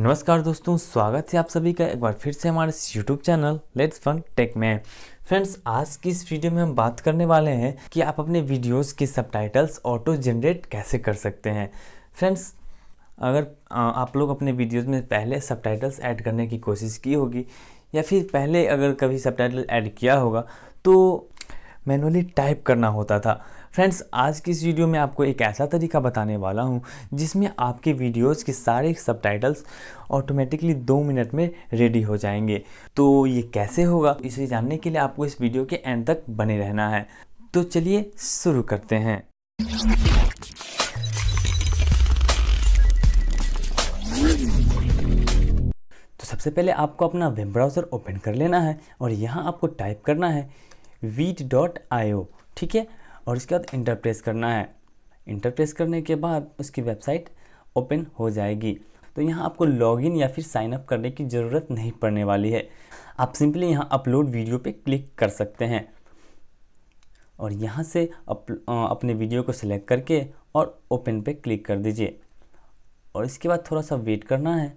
नमस्कार दोस्तों स्वागत है आप सभी का एक बार फिर से हमारे YouTube channel let's fun tech में फ्रेंड्स आज की इस वीडियो में हम बात करने वाले हैं कि आप अपने वीडियोस के सबटाइटल्स ऑटो जनरेट कैसे कर सकते हैं फ्रेंड्स अगर आप लोग अपने वीडियोस में पहले सबटाइटल्स ऐड करने की कोशिश की होगी या फिर पहले अगर कभी सब ऐड किया होगा तो मैनुअली टाइप करना होता था फ्रेंड्स आज की इस वीडियो में आपको एक ऐसा तरीका बताने वाला हूँ जिसमें आपके वीडियोस के सारे सब टाइटल्स ऑटोमेटिकली दो मिनट में रेडी हो जाएंगे तो ये कैसे होगा इसे जानने के लिए आपको इस वीडियो के एंड तक बने रहना है तो चलिए शुरू करते हैं तो सबसे पहले आपको अपना वेब ब्राउज़र ओपन कर लेना है और यहाँ आपको टाइप करना है वीट डॉट आई ठीक है और उसके बाद इंटर प्रेस करना है इंटर प्रेस करने के बाद उसकी वेबसाइट ओपन हो जाएगी तो यहाँ आपको लॉगिन या फिर साइन अप करने की ज़रूरत नहीं पड़ने वाली है आप सिंपली यहाँ अपलोड वीडियो पे क्लिक कर सकते हैं और यहाँ से अप, अपने वीडियो को सिलेक्ट करके और ओपन पे क्लिक कर दीजिए और इसके बाद थोड़ा सा वेट करना है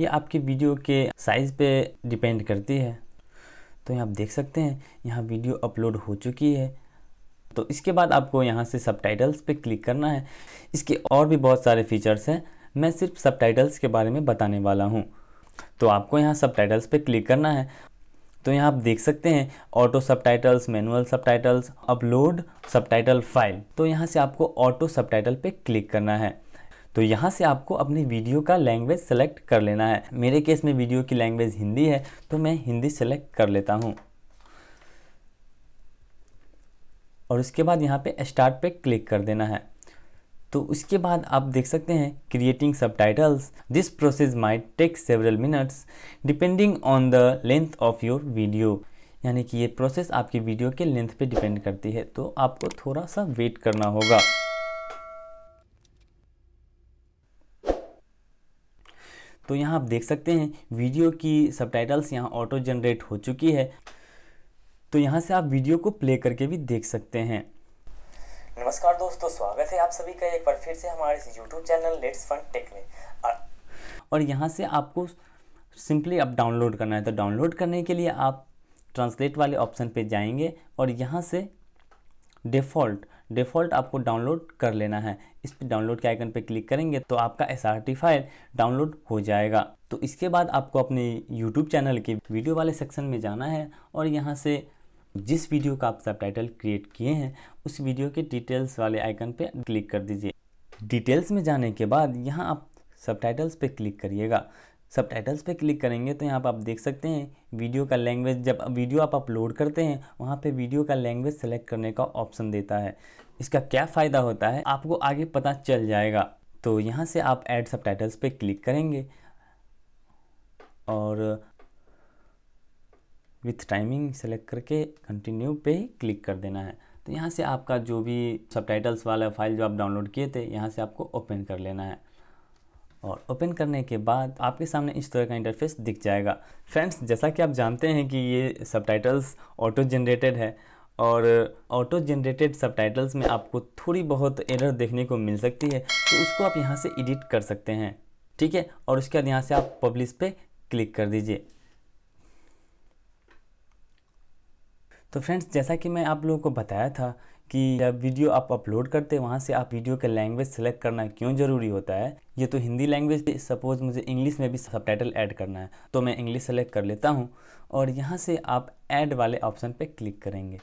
ये आपके वीडियो के साइज़ पे डिपेंड करती है तो यहाँ आप देख सकते हैं यहाँ वीडियो अपलोड हो चुकी है तो इसके बाद आपको यहाँ से सब पर क्लिक करना है इसके और भी बहुत सारे फीचर्स हैं मैं सिर्फ सब के बारे में बताने वाला हूँ तो आपको यहाँ सब पर क्लिक करना है तो यहाँ आप देख सकते हैं auto subtitles manual subtitles upload subtitle file तो यहाँ से आपको ऑटो सब टाइटल पर क्लिक करना है तो यहाँ से आपको अपनी वीडियो का लैंग्वेज सेलेक्ट कर लेना है मेरे केस में वीडियो की लैंग्वेज हिंदी है तो मैं हिंदी सेलेक्ट कर लेता हूँ और उसके बाद यहाँ पे स्टार्ट पे क्लिक कर देना है तो उसके बाद आप देख सकते हैं creating subtitles this process may take several minutes depending on the length of your video यानी कि ये प्रोसेस आपकी वीडियो के लेंथ पे डिपेंड करती है तो आपको थोड़ा सा वेट करना होगा तो यहाँ आप देख सकते हैं वीडियो की सबटाइटल्स यहाँ ऑटो जनरेट हो चुकी है तो यहाँ से आप वीडियो को प्ले करके भी देख सकते हैं नमस्कार दोस्तों स्वागत है आप सभी का एक बार फिर से हमारे YouTube channel let's fun tech में और यहाँ से आपको सिंपली आप डाउनलोड करना है तो डाउनलोड करने के लिए आप ट्रांसलेट वाले ऑप्शन पे जाएंगे और यहाँ से डिफ़ॉल्ट डिफ़ॉल्ट आपको डाउनलोड कर लेना है इस पर डाउनलोड के आइकन पर क्लिक करेंगे तो आपका एस फाइल डाउनलोड हो जाएगा तो इसके बाद आपको अपने यूट्यूब चैनल के वीडियो वाले सेक्शन में जाना है और यहाँ से जिस वीडियो का आप सब क्रिएट किए हैं उस वीडियो के डिटेल्स वाले आइकन पे क्लिक कर दीजिए डिटेल्स में जाने के बाद यहाँ आप सब पे क्लिक करिएगा सब टाइटल्स पर क्लिक करेंगे तो यहाँ पर आप देख सकते हैं वीडियो का लैंग्वेज जब वीडियो आप अपलोड करते हैं वहाँ पे वीडियो का लैंग्वेज सेलेक्ट करने का ऑप्शन देता है इसका क्या फ़ायदा होता है आपको आगे पता चल जाएगा तो यहाँ से आप एड सब टाइटल्स पर क्लिक करेंगे और विथ टाइमिंग सेलेक्ट करके कंटिन्यू पे क्लिक कर देना है तो यहाँ से आपका जो भी सब वाला फाइल जो आप डाउनलोड किए थे यहाँ से आपको ओपन कर लेना है और ओपन करने के बाद आपके सामने इस तरह का इंटरफेस दिख जाएगा फ्रेंड्स जैसा कि आप जानते हैं कि ये सब ऑटो जनरेटेड है और ऑटो जनरेटेड सब में आपको थोड़ी बहुत एरर देखने को मिल सकती है तो उसको आप यहाँ से एडिट कर सकते हैं ठीक है और उसके बाद यहाँ से आप पब्लिश पे क्लिक कर दीजिए तो फ्रेंड्स जैसा कि मैं आप लोगों को बताया था कि जब वीडियो आप अपलोड करते हैं वहाँ से आप वीडियो का लैंग्वेज सेलेक्ट करना क्यों ज़रूरी होता है ये तो हिंदी लैंग्वेज सपोज़ मुझे इंग्लिश में भी सब ऐड करना है तो मैं इंग्लिश सेलेक्ट कर लेता हूँ और यहाँ से आप ऐड वाले ऑप्शन पर क्लिक करेंगे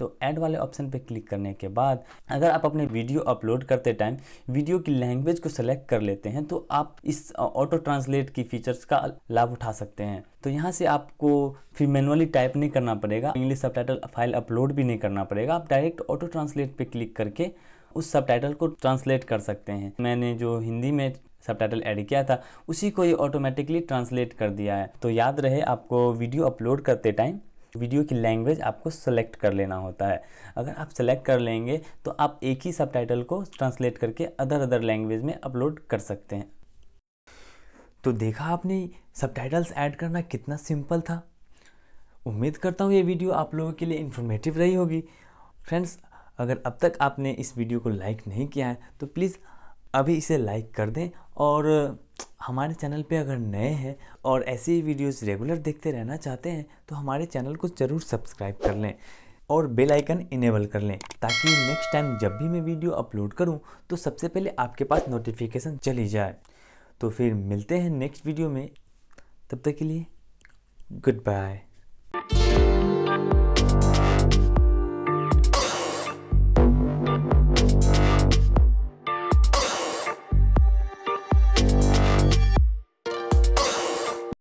तो ऐड वाले ऑप्शन पे क्लिक करने के बाद अगर आप अपने वीडियो अपलोड करते टाइम वीडियो की लैंग्वेज को सेलेक्ट कर लेते हैं तो आप इस ऑटो ट्रांसलेट की फीचर्स का लाभ उठा सकते हैं तो यहाँ से आपको फिर मैनुअली टाइप नहीं करना पड़ेगा इंग्लिश सब फाइल अपलोड भी नहीं करना पड़ेगा आप डायरेक्ट ऑटो ट्रांसलेट पर क्लिक करके उस सब को ट्रांसलेट कर सकते हैं मैंने जो हिंदी में सब टाइटल एड किया था उसी को ये ऑटोमेटिकली ट्रांसलेट कर दिया है तो याद रहे आपको वीडियो अपलोड करते टाइम वीडियो की लैंग्वेज आपको सेलेक्ट कर लेना होता है अगर आप सेलेक्ट कर लेंगे तो आप एक ही सब को ट्रांसलेट करके अदर अदर लैंग्वेज में अपलोड कर सकते हैं तो देखा आपने सब ऐड करना कितना सिंपल था उम्मीद करता हूँ ये वीडियो आप लोगों के लिए इन्फॉर्मेटिव रही होगी फ्रेंड्स अगर अब तक आपने इस वीडियो को लाइक नहीं किया है तो प्लीज़ अभी इसे लाइक कर दें और हमारे चैनल पे अगर नए हैं और ऐसी ही वीडियोस रेगुलर देखते रहना चाहते हैं तो हमारे चैनल को ज़रूर सब्सक्राइब कर लें और बेल आइकन इनेबल कर लें ताकि नेक्स्ट टाइम जब भी मैं वीडियो अपलोड करूं तो सबसे पहले आपके पास नोटिफिकेशन चली जाए तो फिर मिलते हैं नेक्स्ट वीडियो में तब तक के लिए गुड बाय